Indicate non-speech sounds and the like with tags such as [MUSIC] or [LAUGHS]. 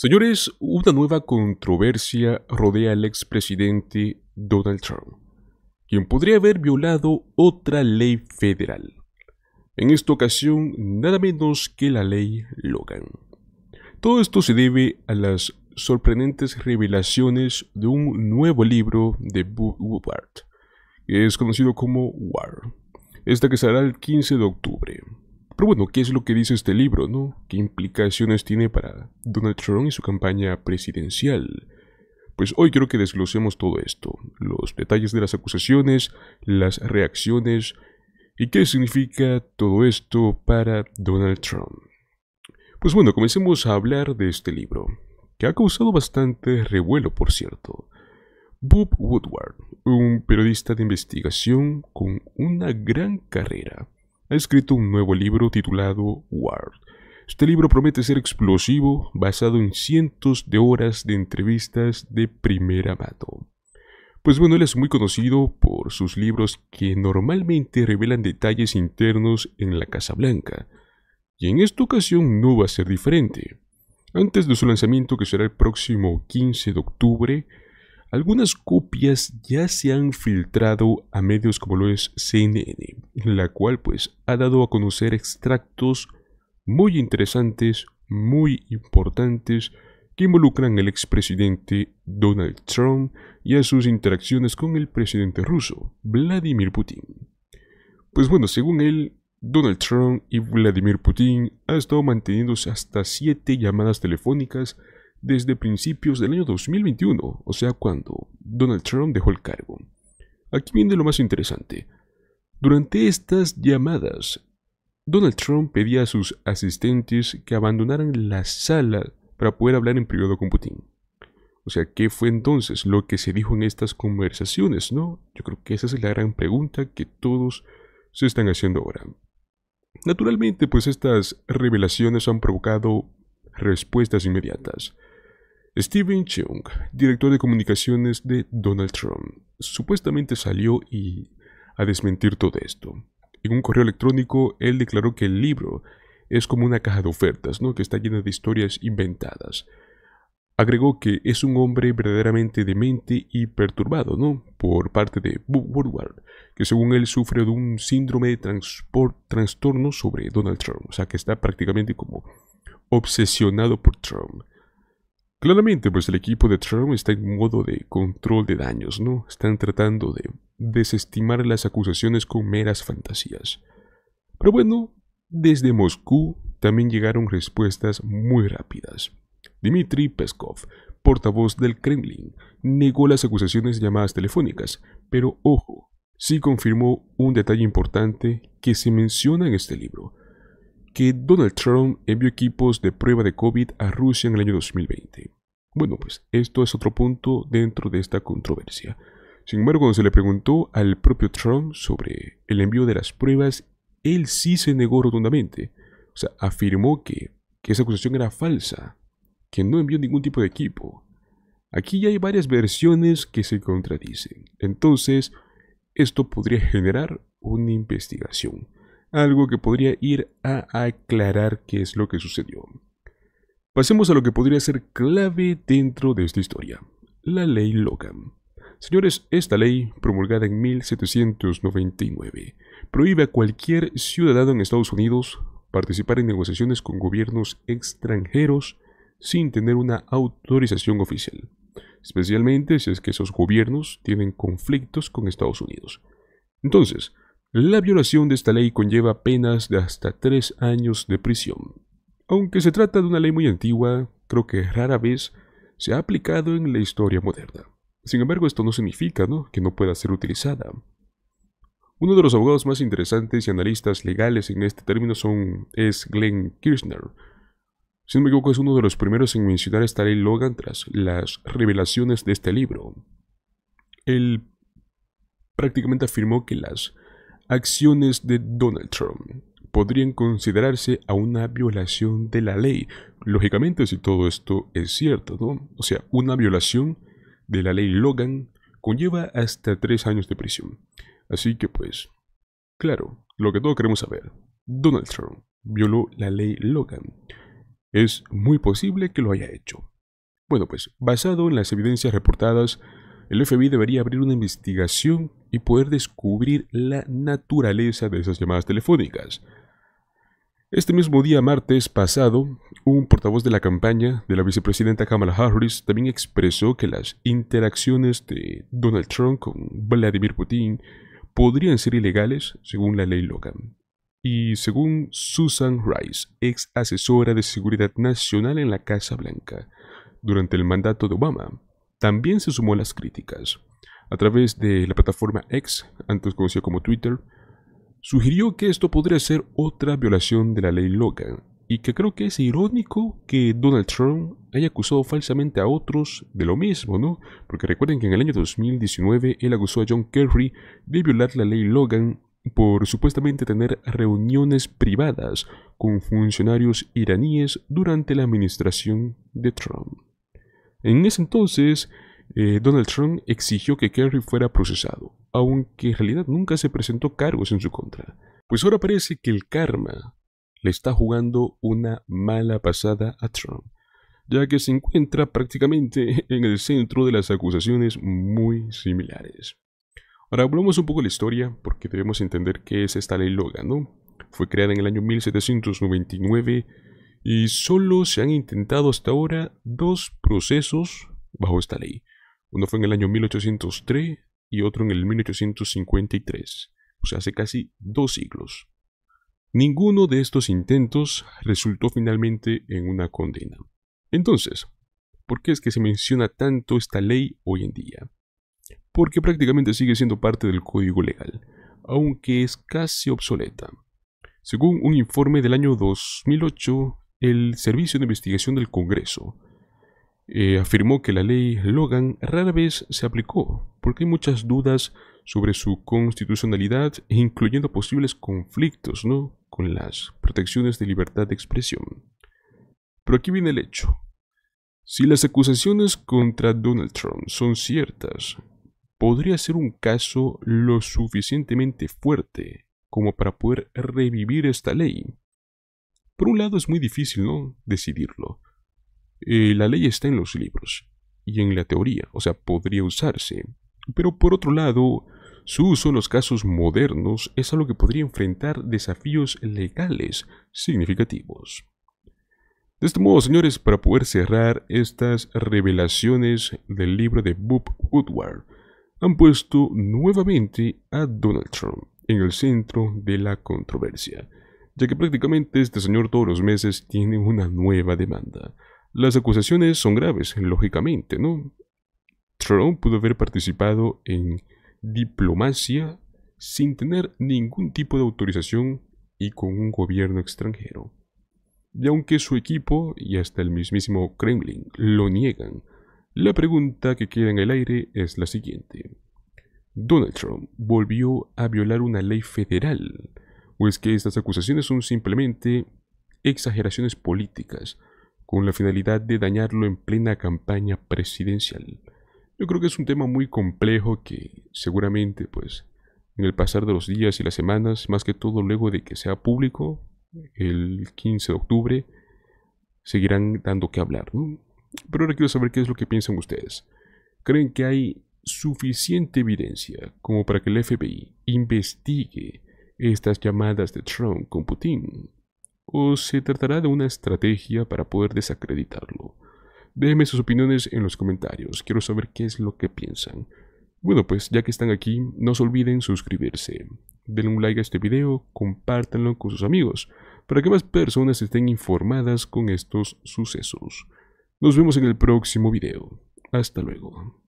Señores, una nueva controversia rodea al expresidente Donald Trump, quien podría haber violado otra ley federal. En esta ocasión, nada menos que la ley Logan. Todo esto se debe a las sorprendentes revelaciones de un nuevo libro de Woodward, que es conocido como War, esta que será el 15 de octubre. Pero bueno, ¿qué es lo que dice este libro, no? ¿Qué implicaciones tiene para Donald Trump y su campaña presidencial? Pues hoy quiero que desglosemos todo esto, los detalles de las acusaciones, las reacciones y qué significa todo esto para Donald Trump. Pues bueno, comencemos a hablar de este libro, que ha causado bastante revuelo, por cierto. Bob Woodward, un periodista de investigación con una gran carrera, ha escrito un nuevo libro titulado Ward. Este libro promete ser explosivo, basado en cientos de horas de entrevistas de primera mano. Pues bueno, él es muy conocido por sus libros que normalmente revelan detalles internos en la Casa Blanca, y en esta ocasión no va a ser diferente. Antes de su lanzamiento, que será el próximo 15 de octubre, algunas copias ya se han filtrado a medios como lo es CNN, la cual pues ha dado a conocer extractos muy interesantes, muy importantes, que involucran al expresidente Donald Trump y a sus interacciones con el presidente ruso, Vladimir Putin. Pues bueno, según él, Donald Trump y Vladimir Putin han estado manteniéndose hasta siete llamadas telefónicas desde principios del año 2021, o sea, cuando Donald Trump dejó el cargo. Aquí viene lo más interesante. Durante estas llamadas, Donald Trump pedía a sus asistentes que abandonaran la sala para poder hablar en privado con Putin. O sea, ¿qué fue entonces lo que se dijo en estas conversaciones, no? Yo creo que esa es la gran pregunta que todos se están haciendo ahora. Naturalmente, pues estas revelaciones han provocado respuestas inmediatas. Steven Cheung, director de comunicaciones de Donald Trump, supuestamente salió a desmentir todo esto. En un correo electrónico, él declaró que el libro es como una caja de ofertas, ¿no? que está llena de historias inventadas. Agregó que es un hombre verdaderamente demente y perturbado, ¿no? Por parte de Woodward, que según él sufre de un síndrome de trastorno sobre Donald Trump. O sea, que está prácticamente como obsesionado por Trump. Claramente, pues el equipo de Trump está en modo de control de daños, ¿no? Están tratando de desestimar las acusaciones con meras fantasías. Pero bueno, desde Moscú también llegaron respuestas muy rápidas. Dmitry Peskov, portavoz del Kremlin, negó las acusaciones llamadas telefónicas, pero ojo, sí confirmó un detalle importante que se menciona en este libro, que Donald Trump envió equipos de prueba de COVID a Rusia en el año 2020. Bueno, pues esto es otro punto dentro de esta controversia. Sin embargo, cuando se le preguntó al propio Trump sobre el envío de las pruebas, él sí se negó rotundamente. O sea, afirmó que, esa acusación era falsa, que no envió ningún tipo de equipo. Aquí ya hay varias versiones que se contradicen. Entonces, esto podría generar una investigación algo que podría ir a aclarar qué es lo que sucedió. Pasemos a lo que podría ser clave dentro de esta historia, la ley Logan. Señores, esta ley, promulgada en 1799, prohíbe a cualquier ciudadano en Estados Unidos participar en negociaciones con gobiernos extranjeros sin tener una autorización oficial, especialmente si es que esos gobiernos tienen conflictos con Estados Unidos. Entonces, la violación de esta ley conlleva penas de hasta tres años de prisión. Aunque se trata de una ley muy antigua, creo que rara vez se ha aplicado en la historia moderna. Sin embargo, esto no significa que no pueda ser utilizada. Uno de los abogados más interesantes y analistas legales en este término son, es Glenn Kirchner. Si no me equivoco, es uno de los primeros en mencionar esta ley Logan tras las revelaciones de este libro. Él prácticamente afirmó que las acciones de Donald Trump podrían considerarse a una violación de la ley. Lógicamente, si todo esto es cierto, ¿no? O sea, una violación de la ley Logan conlleva hasta tres años de prisión. Así que pues, claro, lo que todos queremos saber, Donald Trump violó la ley Logan. Es muy posible que lo haya hecho. Bueno, pues, basado en las evidencias reportadas, el FBI debería abrir una investigación y poder descubrir la naturaleza de esas llamadas telefónicas. Este mismo día, martes pasado, un portavoz de la campaña de la vicepresidenta Kamala Harris también expresó que las interacciones de Donald Trump con Vladimir Putin podrían ser ilegales según la ley Logan. Y según Susan Rice, ex asesora de seguridad nacional en la Casa Blanca, durante el mandato de Obama, también se sumó a las críticas a través de la plataforma X, antes conocida como Twitter, sugirió que esto podría ser otra violación de la ley Logan, y que creo que es irónico que Donald Trump haya acusado falsamente a otros de lo mismo, ¿no? Porque recuerden que en el año 2019 él acusó a John Kerry de violar la ley Logan por supuestamente tener reuniones privadas con funcionarios iraníes durante la administración de Trump. En ese entonces, eh, Donald Trump exigió que Kerry fuera procesado, aunque en realidad nunca se presentó cargos en su contra. Pues ahora parece que el karma le está jugando una mala pasada a Trump, ya que se encuentra prácticamente [LAUGHS] en el centro de las acusaciones muy similares. Ahora hablamos un poco de la historia, porque debemos entender qué es esta ley Logan, ¿no? Fue creada en el año 1799 y solo se han intentado hasta ahora dos procesos bajo esta ley. Uno fue en el año 1803 y otro en el 1853, o sea, hace casi dos siglos. Ninguno de estos intentos resultó finalmente en una condena. Entonces, ¿por qué es que se menciona tanto esta ley hoy en día? Porque prácticamente sigue siendo parte del código legal, aunque es casi obsoleta. Según un informe del año 2008, el Servicio de Investigación del Congreso eh, afirmó que la ley Logan rara vez se aplicó, porque hay muchas dudas sobre su constitucionalidad, incluyendo posibles conflictos ¿no? con las protecciones de libertad de expresión. Pero aquí viene el hecho. Si las acusaciones contra Donald Trump son ciertas, podría ser un caso lo suficientemente fuerte como para poder revivir esta ley. Por un lado es muy difícil, ¿no? Decidirlo eh, la ley está en los libros y en la teoría, o sea, podría usarse. Pero por otro lado, su uso en los casos modernos es algo que podría enfrentar desafíos legales significativos. De este modo, señores, para poder cerrar estas revelaciones del libro de Bob Woodward, han puesto nuevamente a Donald Trump en el centro de la controversia, ya que prácticamente este señor todos los meses tiene una nueva demanda. Las acusaciones son graves, lógicamente, ¿no? Trump pudo haber participado en diplomacia sin tener ningún tipo de autorización y con un gobierno extranjero. Y aunque su equipo y hasta el mismísimo Kremlin lo niegan, la pregunta que queda en el aire es la siguiente. ¿Donald Trump volvió a violar una ley federal? ¿O es que estas acusaciones son simplemente exageraciones políticas con la finalidad de dañarlo en plena campaña presidencial. Yo creo que es un tema muy complejo que seguramente pues en el pasar de los días y las semanas, más que todo luego de que sea público, el 15 de octubre, seguirán dando que hablar, Pero ahora quiero saber qué es lo que piensan ustedes. ¿Creen que hay suficiente evidencia como para que el FBI investigue estas llamadas de Trump con Putin? o se tratará de una estrategia para poder desacreditarlo. Déjenme sus opiniones en los comentarios, quiero saber qué es lo que piensan. Bueno pues, ya que están aquí, no se olviden suscribirse, den un like a este video, compártanlo con sus amigos, para que más personas estén informadas con estos sucesos. Nos vemos en el próximo video. Hasta luego.